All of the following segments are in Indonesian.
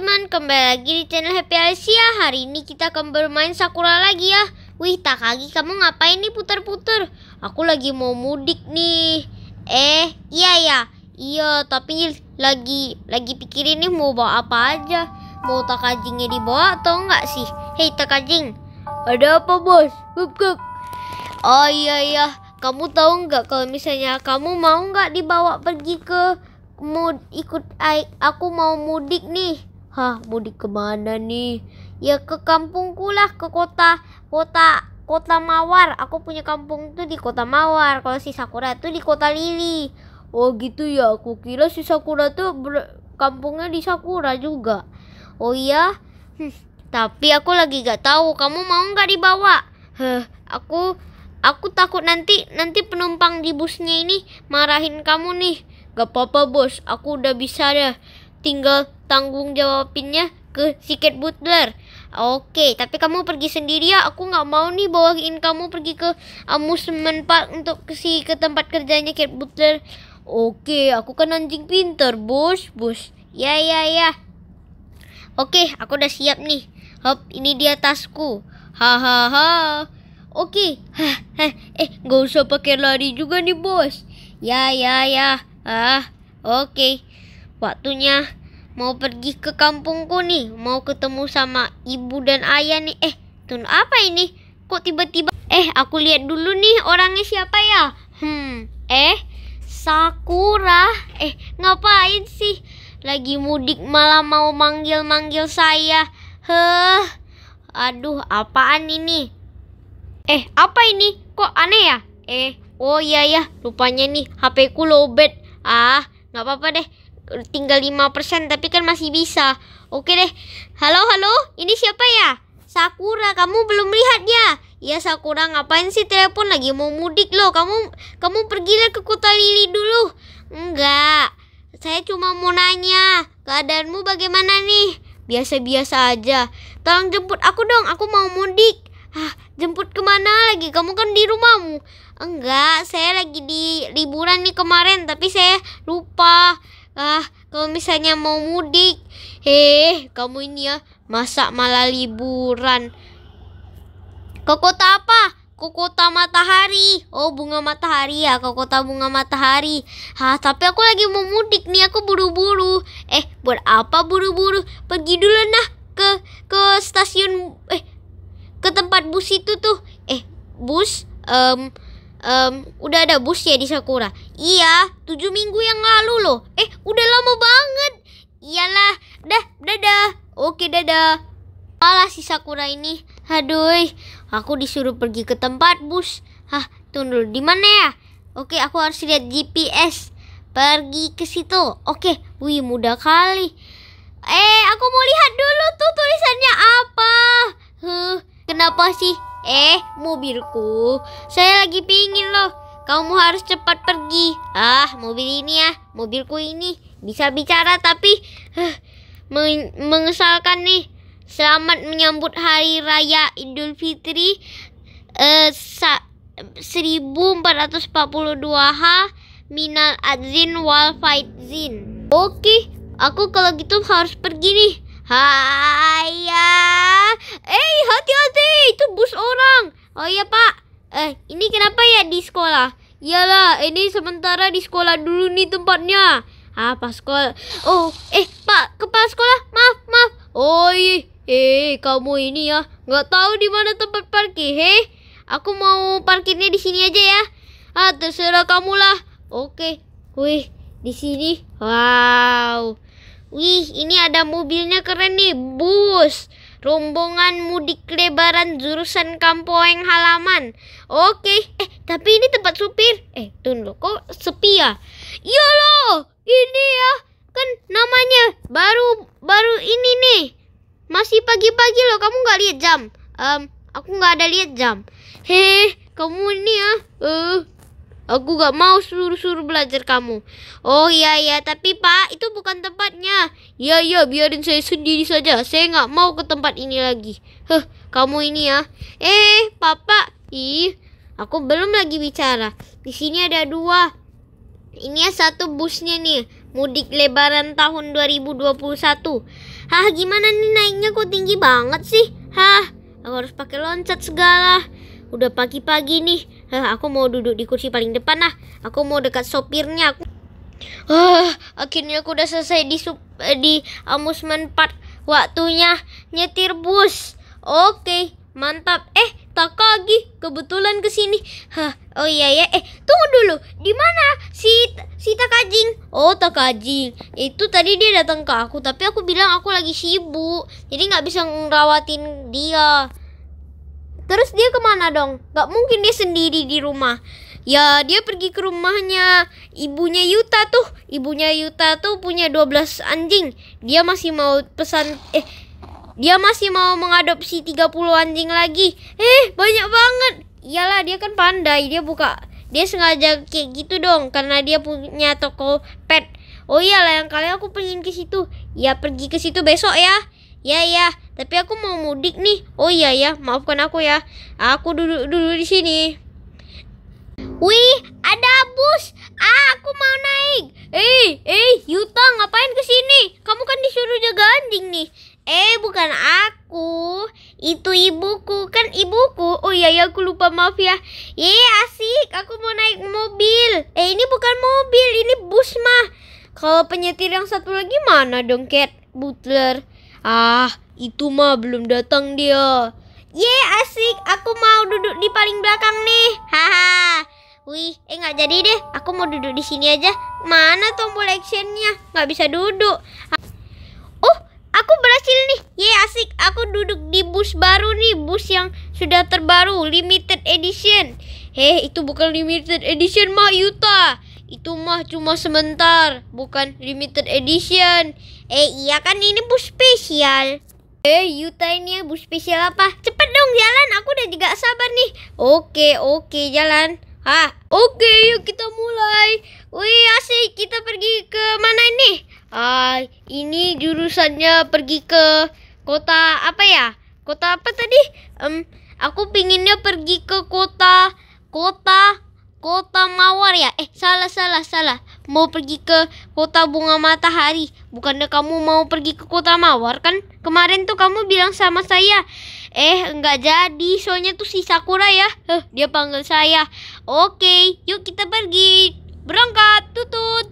teman-teman, kembali lagi di channel Happy Alicia Hari ini kita akan bermain Sakura lagi ya Wih, tak lagi kamu ngapain nih puter-puter? Aku lagi mau mudik nih Eh, iya ya Iya, tapi lagi lagi pikirin nih mau bawa apa aja Mau takajingnya dibawa atau enggak sih? Hei takajing Ada apa bos? Gup, gup. Oh iya ya, Kamu tahu enggak kalau misalnya kamu mau enggak dibawa pergi ke mood ikut aku mau mudik nih Hah, mau di kemana nih? Ya ke kampungku lah, ke kota, kota, kota Mawar. Aku punya kampung tuh di kota Mawar. Kalau si Sakura tuh di kota Lili. Oh gitu ya, aku kira si Sakura tuh kampungnya di Sakura juga. Oh iya, hm, tapi aku lagi gak tahu. Kamu mau nggak dibawa? Heh, aku aku takut nanti nanti penumpang di busnya ini marahin kamu nih. Gak apa-apa bos, aku udah bisa deh. Tinggal tanggung jawabinnya ke Secret Butler. Oke, tapi kamu pergi sendiri ya. Aku nggak mau nih bawain kamu pergi ke amusement park untuk ke si ke tempat kerjanya Cat Butler. Oke, aku kan anjing pinter, bos, bos. Ya, ya, ya. Oke, aku udah siap nih. Hop, ini dia tasku. Hahaha. Oke. Okay. Eh, nggak usah pakai lari juga nih, bos. Ya, ya, ya. Ah, oke. Waktunya mau pergi ke kampungku nih, mau ketemu sama ibu dan ayah nih. Eh, tun apa ini? Kok tiba-tiba Eh, aku lihat dulu nih orangnya siapa ya? Hmm, eh Sakura. Eh, ngapain sih? Lagi mudik malah mau manggil-manggil saya. Heh. Aduh, apaan ini? Eh, apa ini? Kok aneh ya? Eh, oh iya ya, rupanya nih HP ku lowbat. Ah, nggak apa-apa deh tinggal 5% tapi kan masih bisa. Oke deh. Halo, halo. Ini siapa ya? Sakura, kamu belum lihat ya? Iya Sakura, ngapain sih telepon lagi mau mudik loh. Kamu kamu pergilah ke Kota Lili dulu. Enggak. Saya cuma mau nanya, keadaanmu bagaimana nih? Biasa-biasa aja. Tolong jemput aku dong, aku mau mudik. Hah, jemput kemana lagi? Kamu kan di rumahmu. Enggak, saya lagi di liburan nih kemarin, tapi saya lupa. Ah, kalau misalnya mau mudik. Heh, kamu ini ya, masa malah liburan. Ke kota apa? Ke kota matahari. Oh, bunga matahari ya, ke kota bunga matahari. Hah, tapi aku lagi mau mudik nih, aku buru-buru. Eh, buat apa buru-buru? Pergi dulu nah ke ke stasiun eh ke tempat bus itu tuh. Eh, bus um, um, udah ada bus ya di Sakura? Iya, tujuh minggu yang lalu loh. Eh, udah lama banget. Iyalah, dah, dadah. Oke, dadah. Malah si Sakura ini. Aduh, aku disuruh pergi ke tempat bus. Hah, tunggu dulu, di mana ya? Oke, aku harus lihat GPS. Pergi ke situ. Oke, wih mudah kali. Eh, aku mau lihat dulu tuh tulisannya apa. Huh, kenapa sih Eh, mobilku. Saya lagi pingin loh. Kamu harus cepat pergi. Ah, mobil ini ya. Mobilku ini bisa bicara tapi huh, eh, mengesalkan nih. Selamat menyambut Hari Raya Idul Fitri eh, puluh 1442 H minal adzin wal faizin. Oke, aku kalau gitu harus pergi nih. Hai, -ya. Eh, hati-hati, itu bus orang. Oh iya, Pak. Eh, ini kenapa ya di sekolah? Iyalah, ini sementara di sekolah dulu nih tempatnya. Ah pas sekolah? Oh, eh, Pak, ke kepala sekolah. Maaf, maaf. Oh, iya. Eh, kamu ini ya, nggak tahu di mana tempat parkir, heh. Aku mau parkirnya di sini aja ya. Ah, terserah kamu lah. Oke. Wih, di sini. Wow. Wih, ini ada mobilnya keren nih, bus. Rombongan mudik lebaran jurusan Kampoeng halaman. Oke, eh tapi ini tempat supir. Eh, tunggu, kok sepi ya? Iya loh, ini ya kan namanya baru baru ini nih. Masih pagi-pagi loh, kamu nggak lihat jam? Um, aku nggak ada lihat jam. Heh, kamu ini ya. uh, Aku gak mau suruh-suruh belajar kamu. Oh iya iya, tapi Pak, itu bukan tempatnya. Iya iya, biarin saya sendiri saja. Saya gak mau ke tempat ini lagi. Huh kamu ini ya. Eh, Papa. Ih, aku belum lagi bicara. Di sini ada dua. Ini ya satu busnya nih, mudik lebaran tahun 2021. Hah, gimana nih naiknya kok tinggi banget sih? Hah, aku harus pakai loncat segala. Udah pagi-pagi nih Hah, aku mau duduk di kursi paling depan lah. Aku mau dekat sopirnya. Aku... Ah, akhirnya aku udah selesai di sup, eh, di amusement park. Waktunya nyetir bus. Oke, mantap. Eh, tak lagi kebetulan kesini. Hah, oh iya ya. Eh, tunggu dulu. Di mana si si Takajing? Oh, Takajing. Itu tadi dia datang ke aku, tapi aku bilang aku lagi sibuk. Jadi nggak bisa ngerawatin dia. Terus dia kemana dong? Gak mungkin dia sendiri di rumah. Ya dia pergi ke rumahnya ibunya Yuta tuh. Ibunya Yuta tuh punya 12 anjing. Dia masih mau pesan eh dia masih mau mengadopsi 30 anjing lagi. Eh, banyak banget. Iyalah dia kan pandai, dia buka dia sengaja kayak gitu dong karena dia punya toko pet. Oh iyalah, yang kali aku pengin ke situ. Ya pergi ke situ besok ya. Ya ya, tapi aku mau mudik nih. Oh iya ya, maafkan aku ya. Aku duduk dulu di sini. Wih, ada bus. Ah, aku mau naik. Eh, eh, Yuta ngapain ke sini? Kamu kan disuruh jaga anjing nih. Eh, bukan aku. Itu ibuku, kan ibuku. Oh iya ya, aku lupa maaf ya. Ye, eh, asik. Aku mau naik mobil. Eh, ini bukan mobil, ini bus mah. Kalau penyetir yang satu lagi mana dong, Cat? Butler. Ah, itu mah belum datang dia. Ye, yeah, asik. Aku mau duduk di paling belakang nih. Haha. Wih, eh nggak jadi deh. Aku mau duduk di sini aja. Mana tombol actionnya? Nggak bisa duduk. Oh, aku berhasil nih. Ye, yeah, asik. Aku duduk di bus baru nih. Bus yang sudah terbaru, limited edition. Heh, itu bukan limited edition mah Yuta itu mah cuma sebentar, bukan limited edition. Eh, iya kan ini bus spesial. Eh, hey, Yuta ini ya, bus spesial apa? Cepet dong jalan, aku udah juga sabar nih. Oke, oke, jalan. Ah, oke, yuk kita mulai. Wih, asik, kita pergi ke mana ini? Ah, ini jurusannya pergi ke kota apa ya? Kota apa tadi? Um, aku pinginnya pergi ke kota kota Kota Mawar ya? Eh, salah, salah, salah. Mau pergi ke Kota Bunga Matahari. Bukannya kamu mau pergi ke Kota Mawar kan? Kemarin tuh kamu bilang sama saya. Eh, nggak jadi. Soalnya tuh si Sakura ya. Huh, eh, dia panggil saya. Oke, yuk kita pergi. Berangkat, tutut.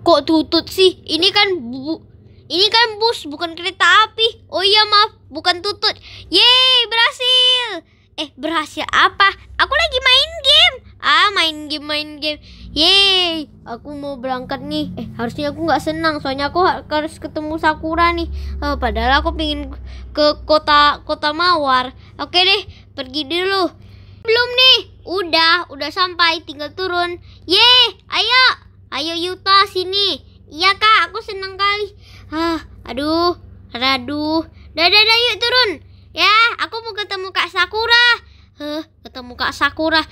Kok tutut sih? Ini kan bu ini kan bus, bukan kereta api. Oh iya, maaf, bukan tutut. Yeay, berhasil. Eh, berhasil apa? Aku lagi main game. Ah, main game, main game. Yeay, aku mau berangkat nih. Eh, harusnya aku nggak senang, soalnya aku harus ketemu Sakura nih. Oh, padahal aku pingin ke kota kota Mawar. Oke deh, pergi dulu. Belum nih. Udah, udah sampai, tinggal turun. Yeay, ayo. Ayo Yuta sini. Iya kak, aku senang kali. Ah, aduh, raduh. Dadah, dadah yuk turun. Ya, aku mau ketemu Kak Sakura. Huh, eh, ketemu Kak Sakura.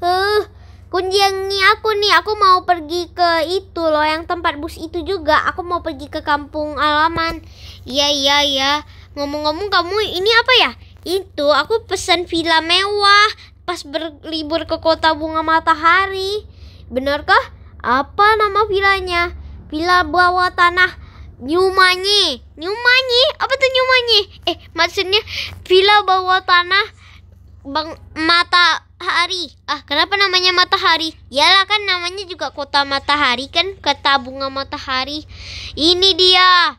Uh, kunjungi aku nih, aku mau pergi ke itu loh yang tempat bus itu juga. Aku mau pergi ke kampung alaman. Iya, iya, iya. Ngomong-ngomong kamu ini apa ya? Itu aku pesan villa mewah pas berlibur ke kota bunga matahari. Benarkah? Apa nama villanya? Villa bawah tanah Nyumanyi. Nyumanyi? Apa tuh Nyumanyi? Eh, maksudnya villa bawah tanah Bang mata matahari. Ah, kenapa namanya matahari? Yalah kan namanya juga kota matahari kan, kata bunga matahari. Ini dia.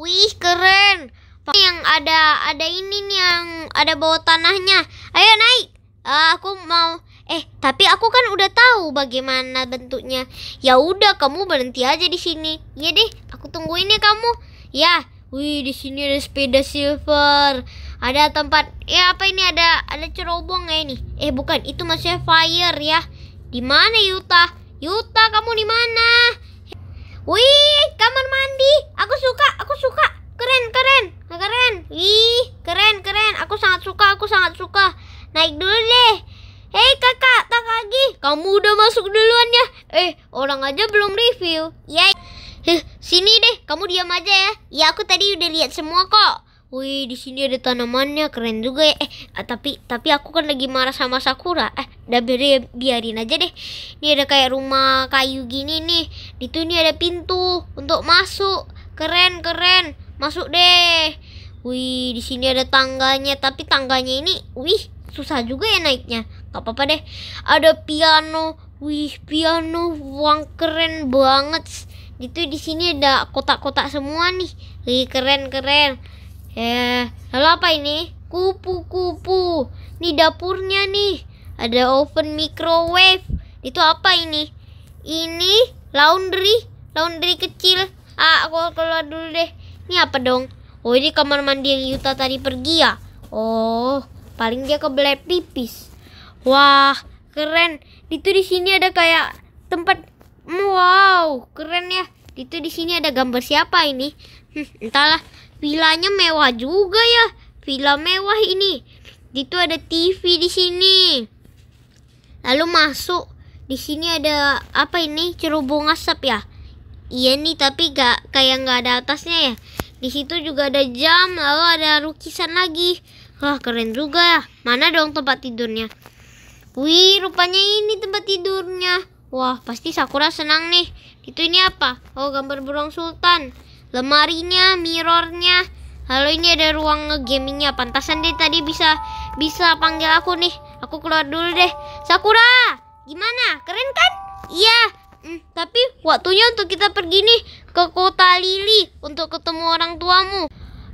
Wih, keren. Yang ada ada ini nih yang ada bawah tanahnya. Ayo naik. Uh, aku mau Eh, tapi aku kan udah tahu bagaimana bentuknya. Ya udah, kamu berhenti aja di sini. Iya deh, aku tungguin ya kamu. Ya, wih di sini ada sepeda silver ada tempat ya apa ini ada ada cerobong ya ini eh bukan itu maksudnya fire ya di mana Yuta Yuta kamu di mana wih kamar mandi aku suka aku suka keren keren keren wih keren keren aku sangat suka aku sangat suka naik dulu deh Hei kakak, tak lagi. Kamu udah masuk duluan ya. Eh, orang aja belum review. ya? sini deh, kamu diam aja ya. Ya aku tadi udah lihat semua kok. Wih, di sini ada tanamannya, keren juga ya. Eh, ah, tapi tapi aku kan lagi marah sama Sakura. Eh, udah biarin, biarin aja deh. Ini ada kayak rumah kayu gini nih. Di tuh ini ada pintu untuk masuk. Keren, keren. Masuk deh. Wih, di sini ada tangganya, tapi tangganya ini wih, susah juga ya naiknya. Gak apa-apa deh. Ada piano. Wih, piano. Wang keren banget. Itu di sini ada kotak-kotak semua nih. Wih, keren-keren. Eh, lalu apa ini? Kupu-kupu. Ini dapurnya nih. Ada oven microwave. Itu apa ini? Ini laundry, laundry kecil. Ah, aku keluar dulu deh. Ini apa dong? Oh, ini kamar mandi yang Yuta tadi pergi ya? Oh, paling dia kebelet pipis. Wah, keren. Itu di sini ada kayak tempat wow, keren ya. Itu di sini ada gambar siapa ini? Hm, entahlah vilanya mewah juga ya. Villa mewah ini. Di Itu ada TV di sini. Lalu masuk di sini ada apa ini? Cerobong asap ya. Iya nih tapi gak kayak nggak ada atasnya ya. Di situ juga ada jam, lalu ada lukisan lagi. Wah, keren juga ya. Mana dong tempat tidurnya? Wih, rupanya ini tempat tidurnya. Wah, pasti Sakura senang nih. Itu ini apa? Oh, gambar burung sultan lemarinya, mirrornya. Lalu ini ada ruang ngegamingnya. Pantasan deh tadi bisa bisa panggil aku nih. Aku keluar dulu deh. Sakura, gimana? Keren kan? Iya. Hmm, tapi waktunya untuk kita pergi nih ke kota Lili untuk ketemu orang tuamu.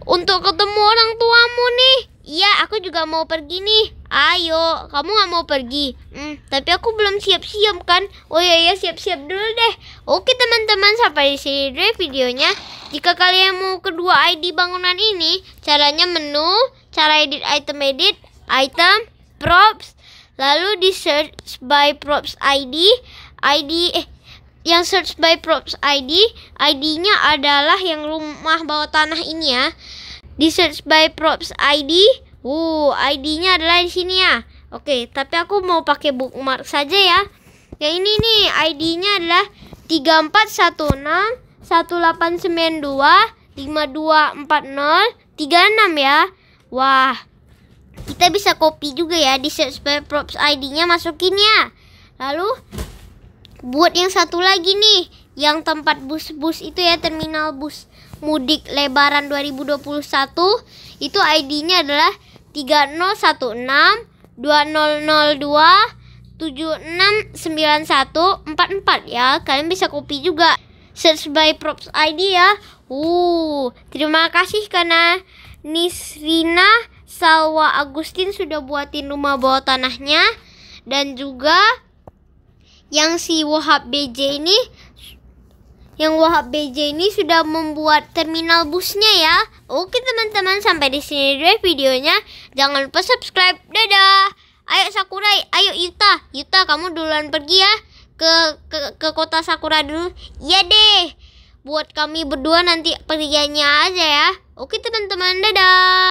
Untuk ketemu orang tuamu nih. Iya, aku juga mau pergi nih. Ayo, kamu gak mau pergi? Hmm, tapi aku belum siap-siap kan? Oh iya iya siap-siap dulu deh. Oke teman-teman, sampai di sini dulu ya videonya. Jika kalian mau kedua ID bangunan ini, caranya menu, cara edit item edit, item, props, lalu di search by props ID, ID eh yang search by props ID, ID-nya adalah yang rumah bawah tanah ini ya. Di search by props ID, Uh, ID-nya adalah di sini ya. Oke, tapi aku mau pakai bookmark saja ya. Ya ini nih, ID-nya adalah 3416 1892 5240 36 ya. Wah. Kita bisa copy juga ya di search by props ID-nya masukin ya. Lalu buat yang satu lagi nih, yang tempat bus-bus itu ya terminal bus mudik lebaran 2021 itu ID-nya adalah 3016 2002 empat empat ya. Kalian bisa copy juga. Search by props ID ya. Uh, terima kasih karena Nisrina Salwa Agustin sudah buatin rumah bawah tanahnya dan juga yang si Wahab BJ ini yang Wahab BJ ini sudah membuat terminal busnya ya. Oke teman-teman, sampai di sini dulu ya videonya. Jangan lupa subscribe. Dadah. Ayo Sakurai, ayo Yuta. Yuta kamu duluan pergi ya ke ke, ke kota Sakura dulu. Iya deh. Buat kami berdua nanti pergiannya aja ya. Oke teman-teman, dadah.